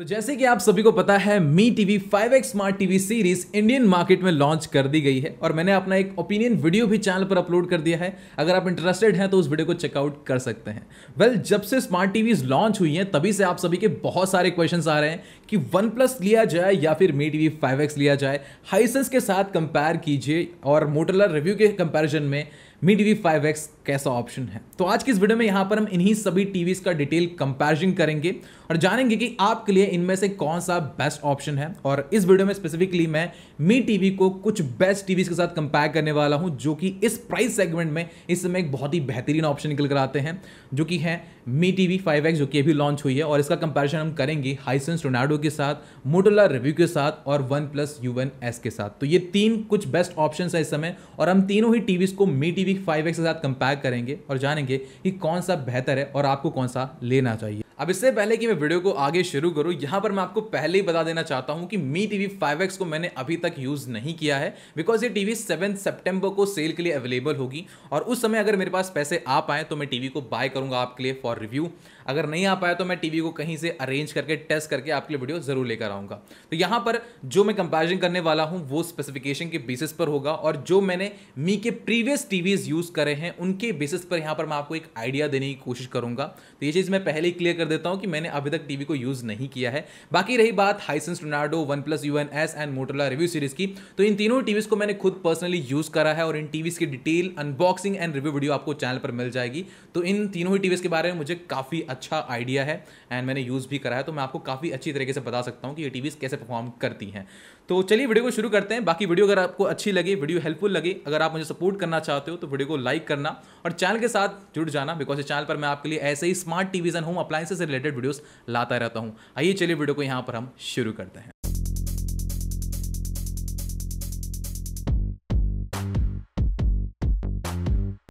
तो जैसे कि आप सभी को पता है Mi TV five X smart TV series Indian market में लॉन्च कर दी गई है और मैंने अपना एक ओपिनियन वीडियो भी चैनल पर अपलोड कर दिया है अगर आप इंटरेस्टेड हैं तो उस वीडियो को चेकआउट कर सकते हैं वेल well, जब से स्मार्ट टीवीज लॉन्च हुई हैं तभी से आप सभी के बहुत सारे क्वेश्चन आ रहे हैं कि वन प्लस लिया जाए या फिर मी टीवी फाइव एक्स लिया जाए हाइसेंस के साथ कंपेयर कीजिए और मोटरलर रिव्यू के कंपेरिजन में Mi T V five X कैसा ऑप्शन है तो आज की इस वीडियो में यहाँ पर हम इन्हीं सभी टी का डिटेल कंपेरिजन करेंगे और जानेंगे कि आपके लिए इनमें से कौन सा बेस्ट ऑप्शन है और इस वीडियो में स्पेसिफिकली मैं मी टी को कुछ बेस्ट टी के साथ कंपेयर करने वाला हूँ जो कि इस प्राइस सेगमेंट में इस समय एक बहुत ही बेहतरीन ऑप्शन निकल कर आते हैं जो कि है Mi T V five X जो कि अभी लॉन्च हुई है और इसका कंपेरिजन हम करेंगे हाइसेंस रोनाडो के साथ मोटोला रिव्यू के साथ और OnePlus U one S के साथ तो ये तीन कुछ बेस्ट ऑप्शन है इस समय और हम तीनों ही टीवीज़ को मी टी फाइव एक्स के साथ कंपेयर करेंगे और जानेंगे कि कौन सा बेहतर है और आपको कौन सा लेना चाहिए अब इससे पहले कि मैं वीडियो को आगे शुरू करूँ यहां पर मैं आपको पहले ही बता देना चाहता हूं कि Mi T V five X को मैंने अभी तक यूज़ नहीं किया है बिकॉज ये टीवी सेवन सेप्टेम्बर को सेल के लिए अवेलेबल होगी और उस समय अगर मेरे पास पैसे आ पाए तो मैं टीवी को बाय करूँगा आपके लिए फॉर रिव्यू अगर नहीं आ पाया तो मैं टी वी को कहीं से अरेंज करके टेस्ट करके आपके लिए वीडियो ज़रूर लेकर आऊँगा तो यहां पर जो मैं कंपेरिजन करने वाला हूँ वो स्पेसिफिकेशन के बेसिस पर होगा और जो मैंने मी के प्रीवियस टीवीज यूज़ करे हैं उनके बेसिस पर यहां पर मैं आपको एक आइडिया देने की कोशिश करूंगा तो ये चीज़ मैं पहले ही क्लियर कर देता हूं कि मैंने अभी तक टीवी को यूज़ नहीं किया है बाकी रही बात Hisense Tornado OnePlus U N S and Motorola Revou series की तो इन तीनों टीवीज़ को मैंने खुद पर्सनली यूज़ करा है और इन टीवीज़ की detail unboxing and review video आपको चैनल पर मिल जाएगी तो इन तीनों ही टीवीज़ के बारे में मुझे काफ़ी अच्छा आइडिया है एंड मैंने यूज़ भी करा है तो मैं आपको काफ़ी अच्छी तरीके से बता सकता हूँ कि ये टीवीज़ कैसे परफॉर्म करती हैं तो चलिए वीडियो को शुरू करते हैं बाकी वीडियो अगर आपको अच्छी लगी वीडियो हेल्पफुल लगी अगर आप मुझे सपोर्ट करना चाहते हो तो वीडियो को लाइक करना और चैनल के साथ जुड़ जाना बिकॉज इस चैनल पर मैं आपके लिए ऐसे ही स्मार्ट टीवीजन हूँ होम से रिलेटेड वीडियोस लाता रहता हूँ आइए चलिए वीडियो को यहाँ पर हम शुरू करते हैं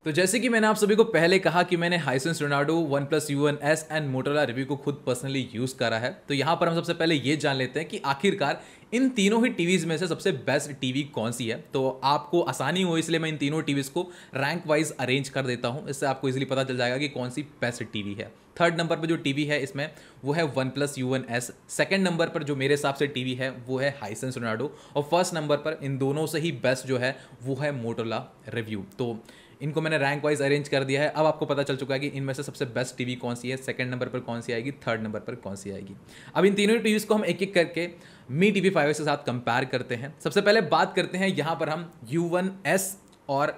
तो जैसे कि मैंने आप सभी को पहले कहा कि मैंने Hisense Tornado OnePlus U N S and Motorola Revou को खुद पर्सनली यूज़ करा है तो यहाँ पर हम सबसे पहले ये जान लेते हैं कि आखिरकार इन तीनों ही टीवीज़ में से सबसे बेस्ट टीवी कौन सी है तो आपको आसानी हो इसलिए मैं इन तीनों टीवीज़ को रैंक वाइज अरेंज कर देता हूँ इससे आपको इजिली पता चल जाएगा कि कौन सी बेस्ट टीवी है थर्ड नंबर पर जो टीवी है इसमें वो है OnePlus U N S second number पर जो मेरे हिसाब से टीवी है वो है हाइसेंस रोनाडो और फर्स्ट नंबर पर इन दोनों से ही बेस्ट जो है वो है मोटोला रिव्यू तो इनको मैंने रैंक वाइज अरेंज कर दिया है अब आपको पता चल चुका है कि इनमें से सबसे बेस्ट टीवी कौन सी है सेकंड नंबर पर कौन सी आएगी थर्ड नंबर पर कौन सी आएगी अब इन तीनों टीवीज़ को हम एक एक करके मी टी वी फाइव के साथ कंपेयर करते हैं सबसे पहले बात करते हैं यहाँ पर हम यू वन एस और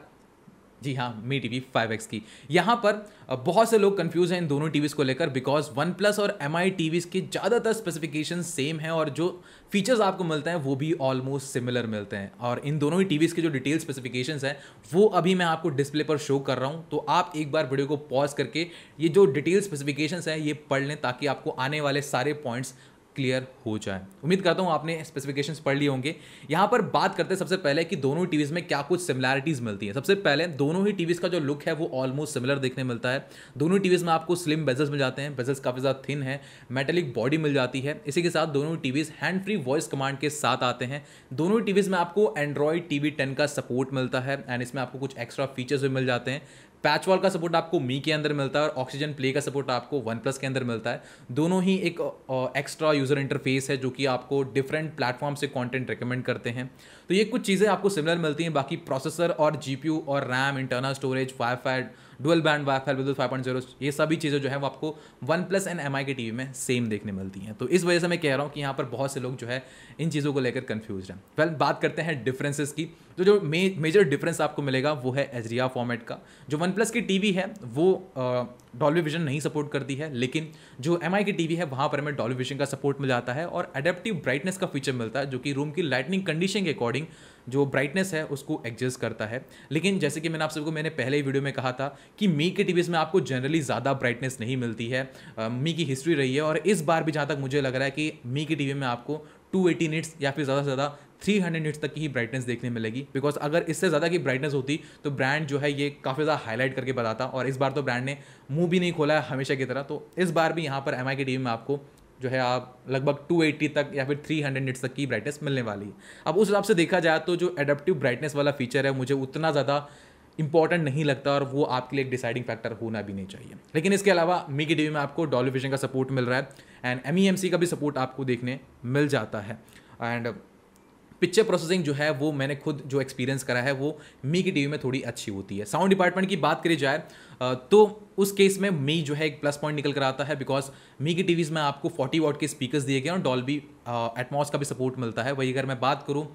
जी हाँ Mi T V five X की यहाँ पर बहुत से लोग कंफ्यूज हैं इन दोनों टीवीज़ को लेकर बिकॉज वन प्लस और एम आई टीवीज़ के ज़्यादातर स्पेसिफिकेशन सेम हैं और जो फीचर्स आपको मिलते हैं वो भी ऑलमोस्ट सिमिलर मिलते हैं और इन दोनों ही टीवीज़ के जो डिटेल स्पेसिफिकेशन हैं वो अभी मैं आपको डिस्प्ले पर शो कर रहा हूँ तो आप एक बार वीडियो को पॉज करके ये जो डिटेल स्पेसिफिकेशन हैं ये पढ़ लें ताकि आपको आने वाले सारे पॉइंट्स क्लियर हो जाए उम्मीद करता हूँ आपने स्पेसिफिकेशंस पढ़ लिए होंगे यहाँ पर बात करते हैं सबसे पहले कि दोनों टीवीज़ में क्या कुछ सिमिलैरिटीज़ मिलती हैं सबसे पहले दोनों ही टीवीज़ का जो लुक है वो ऑलमोस्ट सिमिलर देखने मिलता है दोनों टीवीज़ में आपको स्लिम बेजल्स मिल जाते हैं बेजल्स काफ़ी ज़्यादा थिन है मेटेलिक बॉडी मिल जाती है इसी के साथ दोनों TVs hand free voice command के साथ आते हैं दोनों टीवीज़ में आपको एंड्रॉयड टी वी का सपोर्ट मिलता है एंड इसमें आपको कुछ एक्स्ट्रा फीचर्स भी मिल जाते हैं पैचवॉल का सपोर्ट आपको मी के अंदर मिलता है और ऑक्सीजन प्ले का सपोर्ट आपको वन प्लस के अंदर मिलता है दोनों ही एक एक्स्ट्रा यूज़र इंटरफेस है जो कि आपको डिफरेंट प्लेटफॉर्म से कंटेंट रिकमेंड करते हैं तो ये कुछ चीज़ें आपको सिमिलर मिलती हैं बाकी प्रोसेसर और जी और RAM internal storage WiFi dual band five Bluetooth five point zero ये सभी चीज़ें जो है वो आपको वन प्लस एंड एम के टीवी में सेम देखने मिलती हैं तो इस वजह से मैं कह रहा हूँ कि यहाँ पर बहुत से लोग जो है इन चीज़ों को लेकर कन्फ्यूज हैं वेल बात करते हैं डिफ्रेंसेज की तो जो मेजर डिफरेंस आपको मिलेगा वो है एजरिया फॉर्मेट का जो वन प्लस की वी है वो डॉल्बी विजन नहीं सपोर्ट करती है लेकिन जो एम आई की वी है वहाँ पर हमें डॉल्बी विजन का सपोर्ट मिल जाता है और अडेप्टिव ब्राइटनेस का फीचर मिलता है जो कि रूम की लाइटनिंग कंडीशन के अकॉर्डिंग जो ब्राइटनेस है उसको एडजस्ट करता है लेकिन जैसे कि मैंने आप सबको मैंने पहले ही वीडियो में कहा था कि मी के टी में आपको जनरली ज़्यादा ब्राइटनेस नहीं मिलती है मी की हिस्ट्री रही है और इस बार भी जहाँ तक मुझे लग रहा है कि मी की टी में आपको 280 निट्स या फिर ज़्यादा से ज़्यादा 300 निट्स तक की ही ब्राइटनेस देखने मिलेगी बिकॉज अगर इससे ज़्यादा की ब्राइटनेस होती तो ब्रांड जो है ये काफ़ी ज़्यादा हाईलाइट करके बताता और इस बार तो ब्रांड ने मुंह भी नहीं खोला है हमेशा की तरह तो इस बार भी यहाँ पर एम आई की वी में आपको जो है आप लगभग 280 तक या फिर 300 निट्स तक की ब्राइटनेस मिलने वाली है अब उस हिसाब से देखा जाए तो जो एडेप्टिव ब्राइटनेस वाला फीचर है मुझे उतना ज़्यादा इंपॉर्टेंट नहीं लगता और वो आपके लिए एक डिसाइडिंग फैक्टर होना भी नहीं चाहिए लेकिन इसके अलावा मी की टीवी में आपको डॉल्फिशन का सपोर्ट मिल रहा है एंड एम e का भी सपोर्ट आपको देखने मिल जाता है एंड पिक्चर प्रोसेसिंग जो है वो मैंने खुद जो एक्सपीरियंस करा है वो मी की टीवी में थोड़ी अच्छी होती है साउंड डिपार्टमेंट की बात करी जाए तो उस केस में मी जो है एक प्लस पॉइंट निकल कर आता है बिकॉज मी की टीवीज़ में आपको 40 वॉट के स्पीकर्स दिए गए और डॉल्बी एटमॉस का भी सपोर्ट मिलता है वही अगर मैं बात करूँ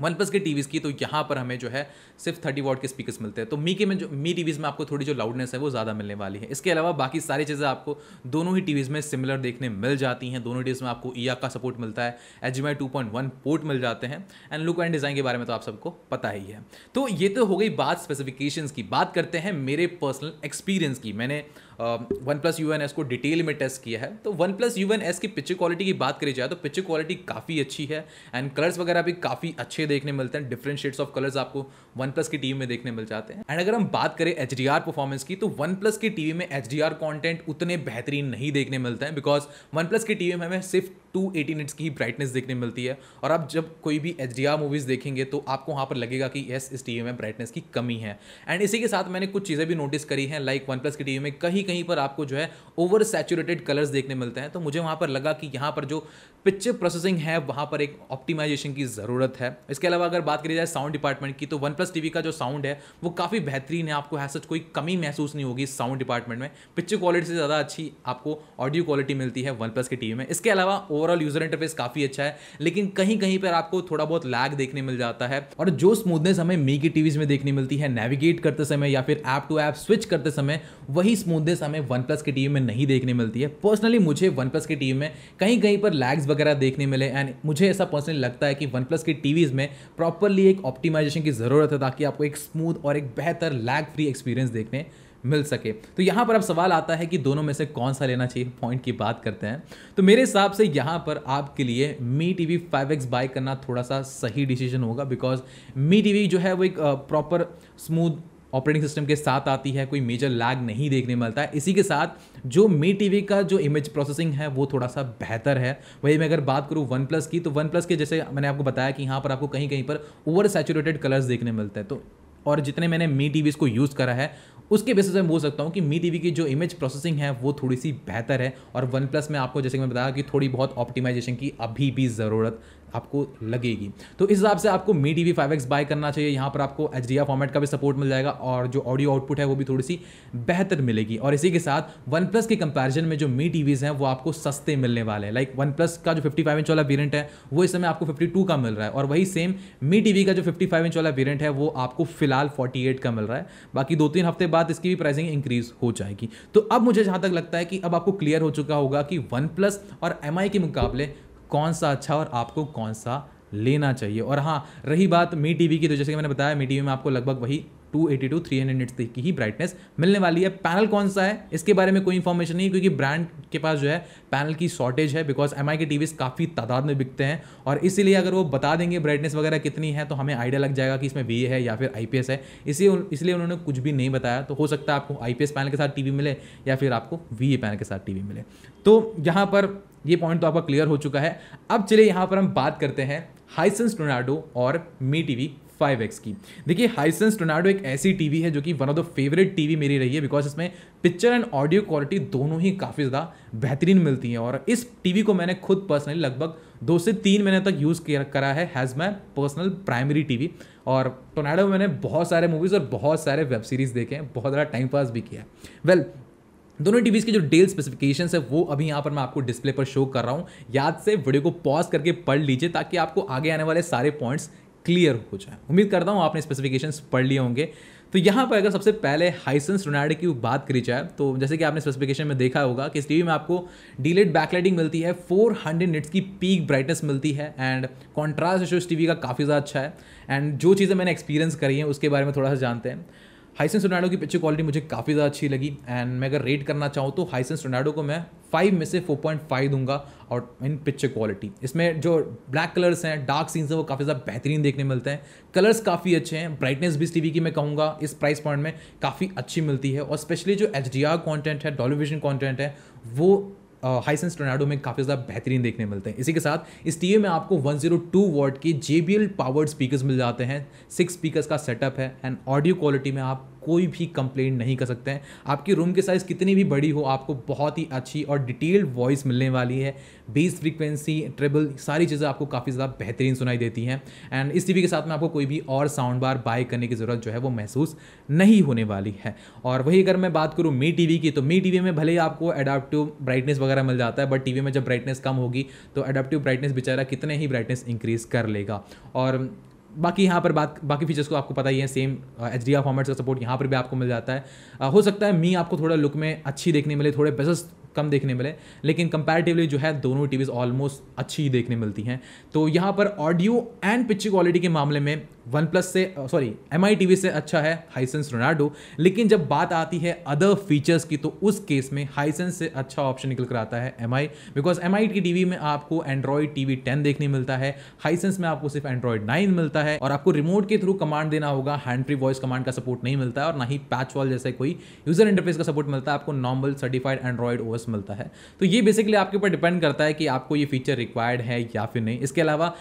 वन प्लस की टीवीज़ की तो यहाँ पर हमें जो है सिर्फ थर्टी वॉट के स्पीकर्स मिलते हैं तो मी के में जो मी टीवीज़ में आपको थोड़ी जो लाउडनेस है वो ज़्यादा मिलने वाली है इसके अलावा बाकी सारी चीज़ें आपको दोनों ही टीवीज़ में सिमिलर देखने मिल जाती हैं दोनों टीवीज़ में आपको ई का सपोर्ट मिलता है H G two point one port मिल जाते हैं एंड लुक एंड डिज़ाइन के बारे में तो आप सबको पता ही है तो ये तो हो गई बात स्पेसिफिकेशन की बात करते हैं मेरे पर्सनल एक्सपीरियंस की मैंने OnePlus U N S को डिटेल में टेस्ट किया है तो OnePlus U N S की पिक्चर क्वालिटी की बात करी जाए तो पिक्चर क्वालिटी काफ़ी अच्छी है एंड कलर्स वगैरह भी काफ़ी अच्छे देखने मिलते हैं डिफरेंट शेड्स ऑफ कलर्स आपको वन प्लस की टीवी में देखने मिल जाते हैं एंड अगर हम बात करें एच डी आर परफॉर्मेंस की तो वन प्लस की टीवी में एच डी आर कॉन्टेंट उतने बेहतरीन नहीं देखने मिलते हैं बिकॉज वन प्लस की टीवी में हमें सिर्फ टू एटी निट्स की ब्राइटनेस देखने मिलती है और आप जब कोई भी एच डी आर मूवीज़ देखेंगे तो आपको वहाँ पर लगेगा कि यस इस टीवी में ब्राइटनेस की कमी है एंड इसी के साथ मैंने कुछ चीज़ें भी नोटिस करी हैं लाइक वन प्लस की टीवी में कहीं कहीं पर आपको जो है ओवर सैचुरेटेड कलर्स देखने मिलते हैं तो मुझे वहाँ पर लगा कि यहाँ पर जो पिक्चर प्रोसेसिंग है वहाँ पर एक ऑप्टिमाइजेशन की ज़रूरत है इसके अलावा अगर बात करी जाए साउंड डिपार्टमेंट की तो वन प्लस टी का जो साउंड है वो काफ़ी बेहतरीन है आपको है सच कोई कमी महसूस नहीं होगी साउंड डिपार्टमेंट में पिक्चर क्वालिटी से ज़्यादा अच्छी आपको ऑडियो क्वालिटी मिलती है वन प्लस के टी में इसके अलावा ओवरऑल यूजर इंटरफेस काफ़ी अच्छा है लेकिन कहीं कहीं पर आपको थोड़ा बहुत लैग देखने मिल जाता है और जो स्मूथनेस हमें मी की टीवीज में देखने मिलती है नेविगेट करते समय या फिर ऐप टू ऐप स्विच करते समय वही स्मूथनेस ग्लिचेस हमें वन प्लस के टीवी में नहीं देखने मिलती है पर्सनली मुझे वन प्लस के टीवी में कहीं कहीं पर लैग्स वगैरह देखने मिले एंड मुझे ऐसा पर्सनली लगता है कि वन प्लस के टीवीज़ में प्रॉपरली एक ऑप्टिमाइजेशन की ज़रूरत है ताकि आपको एक स्मूथ और एक बेहतर लैग फ्री एक्सपीरियंस देखने मिल सके तो यहाँ पर अब सवाल आता है कि दोनों में से कौन सा लेना चाहिए पॉइंट की बात करते हैं तो मेरे हिसाब से यहाँ पर आपके लिए Mi T V five X buy करना थोड़ा सा सही डिसीजन होगा बिकॉज मी टी वी जो है वो एक प्रॉपर स्मूथ ऑपरेटिंग सिस्टम के साथ आती है कोई मेजर लैग नहीं देखने मिलता है इसी के साथ जो मी टी का जो इमेज प्रोसेसिंग है वो थोड़ा सा बेहतर है वही मैं अगर बात करूँ वन प्लस की तो वन प्लस के जैसे मैंने आपको बताया कि यहाँ पर आपको कहीं कहीं पर ओवर सेचुरेटेड कलर्स देखने मिलते हैं तो और जितने मैंने मी टी को यूज़ करा है उसके बेसिस पे बोल सकता हूँ कि मी टी की जो इमेज प्रोसेसिंग है वो थोड़ी सी बेहतर है और वन प्लस में आपको जैसे कि मैं बताया कि थोड़ी बहुत ऑप्टिमाइजेशन की अभी भी ज़रूरत आपको लगेगी तो इस हिसाब से आपको Mi T V five X buy करना चाहिए यहाँ पर आपको एच फॉर्मेट का भी सपोर्ट मिल जाएगा और जो ऑडियो आउटपुट है वो भी थोड़ी सी बेहतर मिलेगी और इसी के साथ वन प्लस के कंपेरिजन में जो मी टी वीज़ हैं वो आपको सस्ते मिलने वाले हैं लाइक वन प्लस का जो फिफ्टी फाइव इंच वाला वेरियंट है वो इस समय आपको फिफ्टी टू का मिल रहा है और वही सेम मी टी वी का जो फिफ्टी फाइव इंच वाला वेरियंट है वो आपको फिलहाल फोर्टी एट का मिल रहा है बाकी दो तीन हफ्ते बाद इसकी भी प्राइसिंग इंक्रीज हो जाएगी तो अब मुझे जहाँ तक लगता है कि अब आपको क्लियर हो चुका होगा कि वन प्लस और एम आई के मुकाबले कौन सा अच्छा और आपको कौन सा लेना चाहिए और हाँ रही बात मी टीवी की तो जैसे कि मैंने बताया मी टीवी में आपको लगभग वही एटी टू थ्री हंड्रेड तक की ही ब्राइटनेस मिलने वाली है पैनल कौन सा है इसके बारे में कोई इन्फॉर्मेशन नहीं क्योंकि ब्रांड के पास जो है पैनल की शॉर्टेज है बिकॉज एम आई के टीवीज काफ़ी तादाद में बिकते हैं और इसीलिए अगर वो बता देंगे ब्राइटनेस वगैरह कितनी है तो हमें आइडिया लग जाएगा कि इसमें वी है या फिर आई है इसी इसलिए उन्होंने कुछ भी नहीं बताया तो हो सकता है आपको आई पैनल के साथ टी मिले या फिर आपको वी पैनल के साथ टी मिले तो यहाँ पर ये पॉइंट तो आपका क्लियर हो चुका है अब चलिए यहाँ पर हम बात करते हैं हाइसेंस टोनाडो और मी टीवी 5x की देखिए हाइसेंस टोनाडो एक ऐसी टीवी है जो कि one of the favourite TV मेरी रही है बिकॉज इसमें पिक्चर एंड ऑडियो क्वालिटी दोनों ही काफ़ी ज़्यादा बेहतरीन मिलती हैं और इस टीवी को मैंने खुद पर्सनली लगभग दो से तीन महीने तक यूज़ किया करा है has my personal primary TV और टोनाडो में मैंने बहुत सारे मूवीज़ और बहुत सारे वेब सीरीज़ देखे हैं बहुत ज़्यादा टाइम पास भी किया है वेल well, दोनों टीवीज़ के जो डेल स्पेसिफिकेशंस है वो अभी यहाँ पर मैं आपको डिस्प्ले पर शो कर रहा हूँ याद से वीडियो को पॉज करके पढ़ लीजिए ताकि आपको आगे आने वाले सारे पॉइंट्स क्लियर हो जाए उम्मीद करता हूँ आपने स्पेसिफिकेशंस पढ़ लिए होंगे तो यहाँ पर अगर सबसे पहले हाइसेंस रोनाडो की बात करी जाए तो जैसे कि आपने स्पेसिफिकेशन में देखा होगा कि इस टीवी में आपको डीलेड बैकलाइटिंग मिलती है 400 हंड्रेड निट्स की पीक ब्राइटनेस मिलती है एंड कॉन्ट्रास्ट इस टीवी का काफ़ी ज़्यादा अच्छा है एंड जो चीज़ें मैंने एक्सपीरियंस करी हैं उसके बारे में थोड़ा सा जानते हैं हाइसेंस रोनाडो की पिक्चर क्वालिटी मुझे काफ़ी ज़्यादा अच्छी लगी एंड मैं अगर रेट करना चाहूँ तो हाइसेंस रोनाडो को मैं फाइव में से फोर पॉइंट फाइव दूंगा और इन पिक्चर क्वालिटी इसमें जो ब्लैक कलर्स हैं डार्क सीन्स हैं वो काफ़ी ज़्यादा बेहतरीन देखने मिलते हैं कलर्स काफ़ी अच्छे हैं ब्राइटनेस भी इस वी की मैं कहूँगा इस प्राइस पॉइंट में काफ़ी अच्छी मिलती है और स्पेशली जो एच डी आर कॉन्टेंट है डॉलीविजन कॉन्टेंट है वो हाइसेंस टोनाडो में काफ़ी ज़्यादा बेहतरीन देखने मिलते हैं इसी के साथ इस टी में आपको 102 जीरो वॉट के जे बी पावर्ड स्पीकर्स मिल जाते हैं सिक्स स्पीकर्स का सेटअप है एंड ऑडियो क्वालिटी में आप कोई भी कंप्लेंट नहीं कर सकते हैं आपकी रूम की साइज़ कितनी भी बड़ी हो आपको बहुत ही अच्छी और डिटेल्ड वॉइस मिलने वाली है बेस फ्रीक्वेंसी ट्रेबल सारी चीज़ें आपको काफ़ी ज़्यादा बेहतरीन सुनाई देती हैं एंड इस टीवी के साथ में आपको कोई भी और साउंड बार बाय करने की ज़रूरत जो है वो महसूस नहीं होने वाली है और वही अगर मैं बात करूँ मी टी की तो मी टी में भले ही आपको एडाप्टिव ब्राइटनेस वगैरह मिल जाता है बट टी में जब ब्राइटनेस कम होगी तो एडाप्टिव ब्राइटनेस बेचारा कितने ही ब्राइटनेस इंक्रीज़ कर लेगा और बाकी यहाँ पर बात बाकी फीचर्स को आपको पता ही है same H D R formats का सपोर्ट यहाँ पर भी आपको मिल जाता है uh, हो सकता है मी आपको थोड़ा लुक में अच्छी देखने मिले थोड़े बेस्ट कम देखने मिले लेकिन कंपेरेटिवली जो है दोनों टीवीज़ ऑलमोस्ट अच्छी ही देखने मिलती हैं तो यहाँ पर ऑडियो एंड पिक्चर क्वालिटी के मामले में वन प्लस से sorry M I T V से अच्छा है हाईसेंस रोनाडो लेकिन जब बात आती है अदर फीचर्स की तो उस केस में हाईसेंस से अच्छा ऑप्शन निकल कर आता है M I because M I की वी में आपको एंड्रॉयड टी वी टेन देखने मिलता है हाईसेंस में आपको सिर्फ एंड्रॉयड नाइन मिलता है और आपको रिमोट के थ्रू कमांड देना होगा हैंड फ्री वॉइस कमांड का सपोर्ट नहीं मिलता है और ना ही पैच वॉल जैसे कोई यूजर इंटरफेस का सपोर्ट मिलता है आपको नॉर्मल सर्टिफाइड एंड्रॉयड ओएस मिलता है तो ये बेसिकली आपके ऊपर डिपेंड करता है कि आपको ये फीचर रिक्वायर्ड है या फिर नहीं इसके अलावा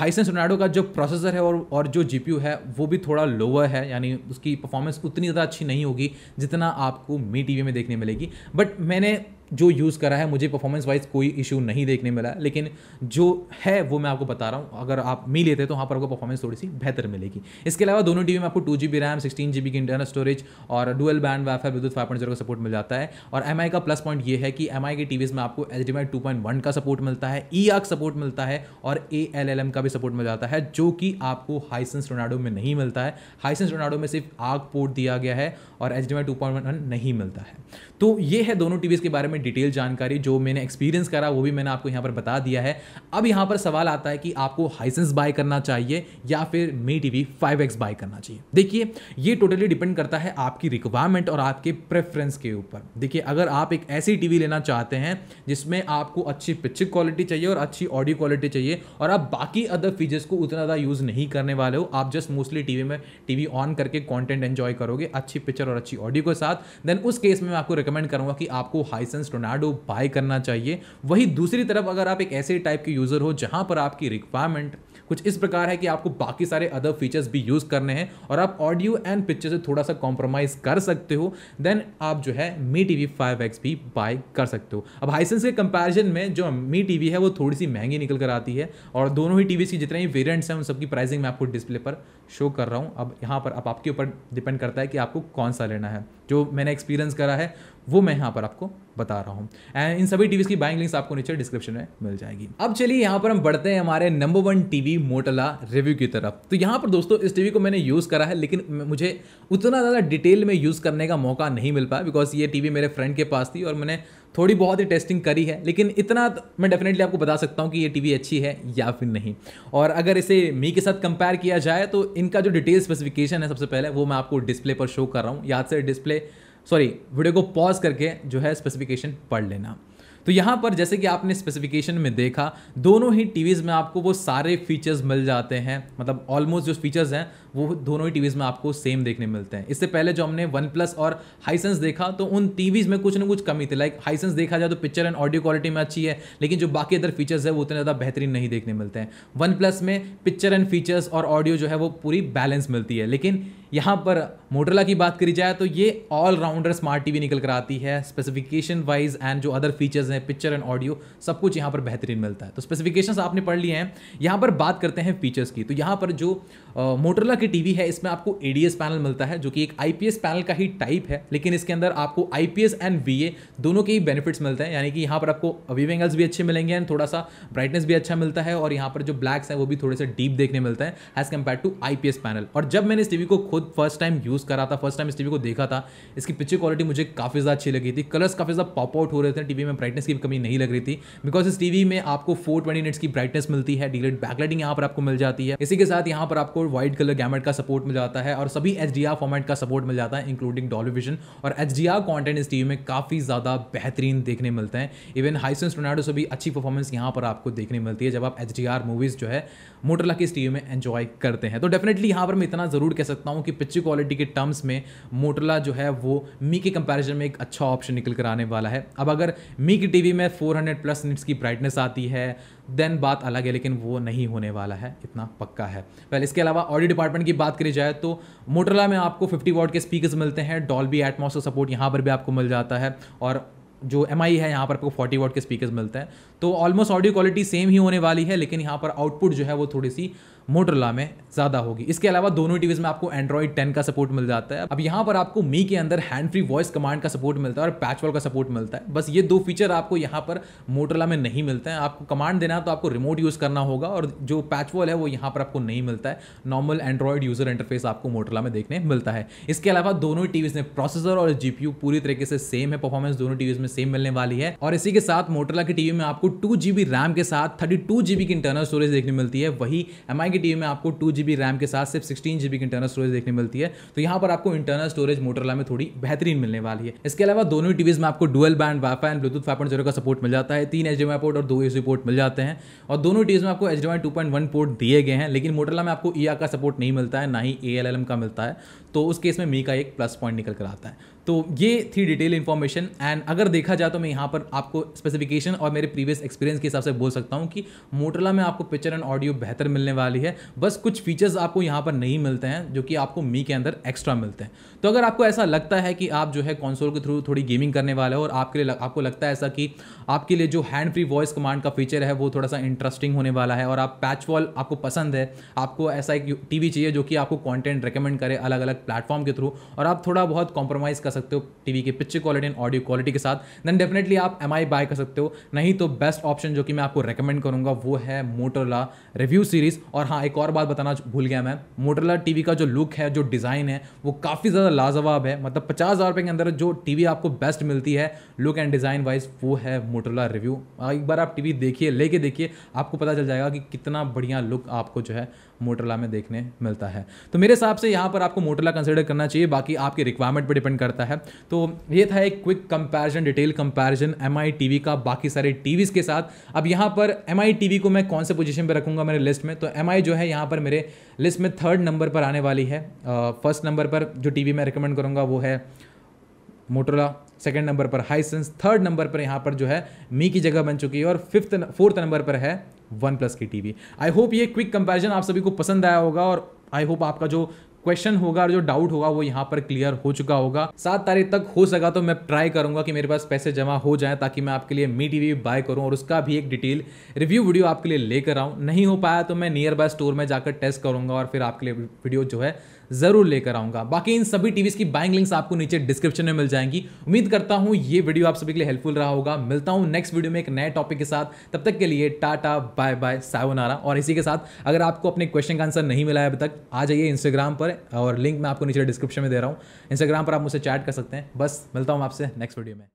हाइसेंस रोनाडो का जो प्रोसेसर है और और जो जी है वो भी थोड़ा लोअर है यानी उसकी परफॉर्मेंस उतनी ज़्यादा अच्छी नहीं होगी जितना आपको मी टी में देखने मिलेगी बट मैंने जो यूज़ करा है मुझे परफॉर्मेंस वाइज कोई इशू नहीं देखने मिला लेकिन जो है वो मैं आपको बता रहा हूँ अगर आप मी लेते हैं तो वहाँ पर आपको परफॉर्मेंस थोड़ी सी बेहतर मिलेगी इसके अलावा दोनों टीवी में आपको two G B RAM sixteen G B की इंटरनल स्टोरेज और डुअल बैंड वाई फाई विद्युत फाइव पॉइंट जीरो का सपोर्ट मिल जाता है और एम आई का प्लस पॉइंट ये है कि एम आई की टीवीज में आपको H D two point one का सपोर्ट मिलता है ई आग सपोर्ट मिलता है और ए एल एल एम का भी सपोर्ट मिल जाता है जो कि आपको हाइसेंस रोनाडो में नहीं मिलता है हाइसेंस रोनाडो में सिर्फ आग पोर्ट दिया गया है और H D two point one नहीं मिलता है तो ये है दोनों टीवीज के बारे में में डिटेल जानकारी जो मैंने एक्सपीरियंस करा वो भी मैंने आपको यहाँ पर बता दिया है अब यहाँ पर सवाल आता है कि आपको हाइसेंस बाय करना चाहिए या फिर Mi T V five X buy करना चाहिए देखिए ये टोटली डिपेंड करता है आपकी रिक्वायरमेंट और आपके प्रेफरेंस के ऊपर देखिए अगर आप एक ऐसी टीवी लेना चाहते हैं जिसमें आपको अच्छी पिक्चर क्वालिटी चाहिए और अच्छी ऑडियो क्वालिटी चाहिए और आप बाकी अदर फीचर्स को उतना ज़्यादा यूज़ नहीं करने वाले हो आप जस्ट मोस्टली टीवी में टीवी ऑन करके कंटेंट एंजॉय करोगे अच्छी पिक्चर और अच्छी ऑडियो के साथ देन उस केस में मैं आपको रिकमेंड करूंगा कि आपको हाइसेंस लाइसेंस टोनाडो बाय करना चाहिए वही दूसरी तरफ अगर आप एक ऐसे टाइप के यूज़र हो जहाँ पर आपकी रिक्वायरमेंट कुछ इस प्रकार है कि आपको बाकी सारे अदर फीचर्स भी यूज़ करने हैं और आप ऑडियो एंड पिक्चर से थोड़ा सा कॉम्प्रोमाइज़ कर सकते हो देन आप जो है Mi T V five X भी बाय कर सकते हो अब हाइसेंस के कंपैरिजन में जो मी टी वी है वो थोड़ी सी महंगी निकल कर आती है और दोनों ही टी वी की जितने ही वेरियंट्स हैं उन सबकी प्राइसिंग मैं आपको डिस्प्ले पर शो कर रहा हूँ अब यहाँ पर अब आपके ऊपर डिपेंड करता है कि आपको कौन सा लेना है जो मैंने एक्सपीरियंस करा है वो मैं यहाँ पर आपको बता रहा हूँ एंड इन सभी टीवीज़ की बाइंग लिंक्स आपको नीचे डिस्क्रिप्शन में मिल जाएगी अब चलिए यहाँ पर हम बढ़ते हैं हमारे number one TV Motorola review की तरफ तो यहाँ पर दोस्तों इस टीवी को मैंने यूज़ करा है लेकिन मुझे उतना ज़्यादा डिटेल में यूज़ करने का मौका नहीं मिल पाया बिकॉज ये टीवी मेरे फ्रेंड के पास थी और मैंने थोड़ी बहुत ही टेस्टिंग करी है लेकिन इतना तो मैं डेफिनेटली आपको बता सकता हूँ कि ये टीवी अच्छी है या फिर नहीं और अगर इसे मी के साथ कंपेयर किया जाए तो इनका जो डिटेल स्पेसिफिकेशन है सबसे पहले वो मैं आपको डिस्प्ले पर शो कर रहा हूँ याद से डिस्प्ले सॉरी वीडियो को पॉज करके जो है स्पेसिफिकेशन पढ़ लेना तो यहाँ पर जैसे कि आपने स्पेसिफिकेशन में देखा दोनों ही टीवीज़ में आपको वो सारे फीचर्स मिल जाते हैं मतलब ऑलमोस्ट जो फीचर्स हैं वो दोनों ही टीवीज़ में आपको सेम देखने मिलते हैं इससे पहले जो हमने वन प्लस और हाईसेंस देखा तो उन टीवीज़ में कुछ ना कुछ कमी थी लाइक हाईसेंस देखा जाए तो पिक्चर एंड ऑडियो क्वालिटी में अच्छी है लेकिन जो बाकी अदर फीचर्स है वो उतने ज़्यादा बेहतरीन नहीं देखने मिलते हैं वन प्लस में पिक्चर एंड फीचर्स और ऑडियो जो है वो पूरी बैलेंस मिलती है लेकिन यहाँ पर मोटरला की बात करी जाए तो ये ऑल राउंडर स्मार्ट टीवी निकल कर आती है स्पेसिफिकेशन वाइज एंड जो अदर फीचर्स हैं पिक्चर एंड ऑडियो सब कुछ यहाँ पर बेहतरीन मिलता है तो स्पेसिफिकेशंस आपने पढ़ लिए हैं यहाँ पर बात करते हैं फीचर्स की तो यहाँ पर जो मोटरला की टीवी है इसमें आपको एडीएस पैनल मिलता है जो कि एक आईपीएस पैनल का ही टाइप है लेकिन इसके अंदर आपको आईपीएस एंड वीए दोनों के ही बेनिफिट्स मिलते हैं यानी कि यहाँ पर आपको व्यू एंगल्स भी अच्छे मिलेंगे एंड थोड़ा सा ब्राइटनेस भी अच्छा मिलता है और यहाँ पर जो ब्लैक्स हैं वो भी थोड़े से डीप देखने मिलते हैं as compared to I panel और जब मैंने इस टीवी को खुद फर्स्ट टाइम यूज़ करा था फर्स्ट टाइम इस टीवी को देखा था इसकी पिक्चर क्वालिटी मुझे काफ़ी ज़्यादा अच्छी लगी थी कलर्स काफ़ी ज़्यादा पॉप आउट हो रहे थे टीवी में ब्राइटनेस की कमी नहीं लग रही थी बिकॉज इस टीवी में आपको फोर ट्वेंटी की ब्राइटनेस मिलती है डिलेट बैकलाइटिंग यहाँ पर आपको मिल जाती है इसी के साथ यहाँ पर आपको व्हाइट कलर गैमेट फॉर्मेट का सपोर्ट मिल जाता है और सभी एच फॉर्मेट का सपोर्ट मिल जाता है इंक्लूडिंग डॉल्बी विजन और एच डी कॉन्टेंट इस टीवी में काफ़ी ज़्यादा बेहतरीन देखने मिलते हैं इवन हाइसेंस रोनाडो से भी अच्छी परफॉर्मेंस यहाँ पर आपको देखने मिलती है जब आप एच मूवीज़ जो है मोटरला की इस टीवी में एंजॉय करते हैं तो डेफिनेटली यहाँ पर मैं इतना ज़रूर कह सकता हूँ कि पिक्चर क्वालिटी के टर्म्स में मोटरला जो है वो मी के कंपैरिजन में एक अच्छा ऑप्शन निकल कर आने वाला है अब अगर मी की टीवी में 400 प्लस निट्स की ब्राइटनेस आती है देन बात अलग है लेकिन वो नहीं होने वाला है इतना पक्का है वेल इसके अलावा ऑडियो डिपार्टमेंट की बात करी जाए तो मोटरला में आपको 50 वॉट के स्पीकर्स मिलते हैं डॉल्बी एटमोसो सपोर्ट यहाँ पर भी आपको मिल जाता है और जो एम है यहाँ पर आपको फोर्टी वॉट के स्पीकर्स मिलते हैं तो ऑलमोस्ट ऑडियो क्वालिटी सेम ही होने वाली है लेकिन यहाँ पर आउटपुट जो है वो थोड़ी सी मोटरला में ज़्यादा होगी इसके अलावा दोनों टीवीज़ में आपको एंड्रॉइड टेन का सपोर्ट मिल जाता है अब यहाँ पर आपको मी के अंदर हैंड फ्री वॉइस कमांड का सपोर्ट मिलता है और पैचवॉल का सपोर्ट मिलता है बस ये दो फीचर आपको यहाँ पर मोटरला में नहीं मिलते हैं आपको कमांड देना है तो आपको रिमोट यूज़ करना होगा और जो पैचवॉल है वो यहाँ पर आपको नहीं मिलता है नॉर्मल एंड्रॉयड यूज़र इंटरफेस आपको मोटरला में देखने मिलता है इसके अलावा दोनों टीवीज़ में प्रोसेसर और जी पूरी तरीके से सेम है परफॉर्मेंस दोनों टीवीज़ में सेम मिलने वाली है और इसी के साथ मोटरला की टीवी में आपको टू रैम के साथ थर्टी की इंटरनल स्टोरेज देखने मिलती है वही एम की टीवी में आपको टू जी रैम के साथ सिर्फ सिक्सटीन जी की इंटरनल स्टोरेज देखने मिलती है तो यहाँ पर आपको इंटरनल स्टोरेज मोटरला में थोड़ी बेहतरीन मिलने वाली है इसके अलावा दोनों ही टीवीज में आपको dual band WiFi and Bluetooth five point का सपोर्ट मिल जाता है तीन एच डी पोर्ट और दो ए पोर्ट मिल जाते हैं और दोनों टीवीज में आपको एच डी पोर्ट दिए गए हैं लेकिन मोटरला में आपको ई e का सपोर्ट नहीं मिलता है ना ही ए का मिलता है तो उस केस में मी का एक प्लस पॉइंट निकल कर आता है तो ये थी डिटेल इन्फॉर्मेशन एंड अगर देखा जाए तो मैं यहाँ पर आपको स्पेसिफिकेशन और मेरे प्रीवियस एक्सपीरियंस के हिसाब से बोल सकता हूँ कि मोटरला में आपको पिक्चर एंड ऑडियो बेहतर मिलने वाली है बस कुछ फीचर्स आपको यहाँ पर नहीं मिलते हैं जो कि आपको मी के अंदर एक्स्ट्रा मिलते हैं तो अगर आपको ऐसा लगता है कि आप जो है कॉन्सोल के थ्रू थोड़ी गेमिंग करने वाले हो और आपके लिए आपको लगता है ऐसा कि आपके लिए जो हैंड फ्री वॉइस कमांड का फीचर है वो थोड़ा सा इंटरेस्टिंग होने वाला है और आप पैच वॉल आपको पसंद है आपको ऐसा एक टीवी चाहिए जो कि आपको कॉन्टेंट रिकमेंड करे अलग अलग प्लेटफॉर्म के थ्रू और आप थोड़ा बहुत कॉम्प्रोमाइज़ कर सकते हो टीवी के picture quality and audio quality के साथ देन डेफिनेटली आप एम बाय कर सकते हो नहीं तो बेस्ट ऑप्शन जो कि मैं आपको रिकमेंड करूँगा वो है मोटरला रिव्यू सीरीज़ और हाँ एक और बात बताना भूल गया मैं मोटरला टीवी का जो लुक है जो डिज़ाइन है वो काफ़ी ज़्यादा लाजवाब है मतलब पचास हज़ार रुपये के अंदर जो टीवी आपको बेस्ट मिलती है लुक एंड डिज़ाइन वाइज वो है मोटरला हाँ, रिव्यू एक बार आप टीवी देखिए लेके देखिए आपको पता चल जाएगा कि कितना बढ़िया लुक आपको जो है मोटरला में देखने मिलता है तो मेरे हिसाब से यहाँ पर आपको मोटरला कंसिडर करना चाहिए बाकी आपके रिक्वायरमेंट पर डिपेंड करता है तो ये था एक quick comparison detail comparison M I का बाकी सारे टीवीज़ के साथ अब यहाँ पर एम आई को मैं कौन से पोजिशन पर रखूँगा मेरे लिस्ट में तो एम जो है यहाँ पर मेरे लिस्ट में थर्ड नंबर पर आने वाली है फर्स्ट नंबर पर जो टी मैं रिकमेंड करूँगा वो है मोटोला सेकंड नंबर पर हाइसेंस थर्ड नंबर पर यहाँ पर जो है मी की जगह बन चुकी है और फिफ्थ फोर्थ नंबर पर है वन प्लस की टीवी आई होप ये क्विक कंपैरिजन आप सभी को पसंद आया होगा और आई होप आपका जो क्वेश्चन होगा और जो डाउट होगा वो यहाँ पर क्लियर हो चुका होगा सात तारीख तक हो सका तो मैं ट्राई करूंगा कि मेरे पास पैसे जमा हो जाए ताकि मैं आपके लिए मी टीवी बाय करूँ और उसका भी एक डिटेल रिव्यू वीडियो आपके लिए लेकर आऊँ नहीं हो पाया तो मैं नियर बाय स्टोर में जाकर टेस्ट करूंगा और फिर आपके लिए वीडियो जो है ज़रूर लेकर आऊंगा बाकी इन सभी टीवीज़ की बाइंग लिंक्स आपको नीचे डिस्क्रिप्शन में मिल जाएंगी उम्मीद करता हूं ये वीडियो आप सभी के लिए हेल्पफुल रहा होगा मिलता हूं नेक्स्ट वीडियो में एक नए टॉपिक के साथ तब तक के लिए टाटा बाय बाय सायोनारा और इसी के साथ अगर आपको अपने क्वेश्चन का आंसर नहीं मिला है अब तक आ जाइए इंस्टाग्राम पर और लिंक मैं आपको नीचे डिस्क्रिप्शन में दे रहा हूँ इंस्टाग्राम पर आप मुझसे चैट कर सकते हैं बस मिलता हूँ आपसे नेक्स्ट वीडियो में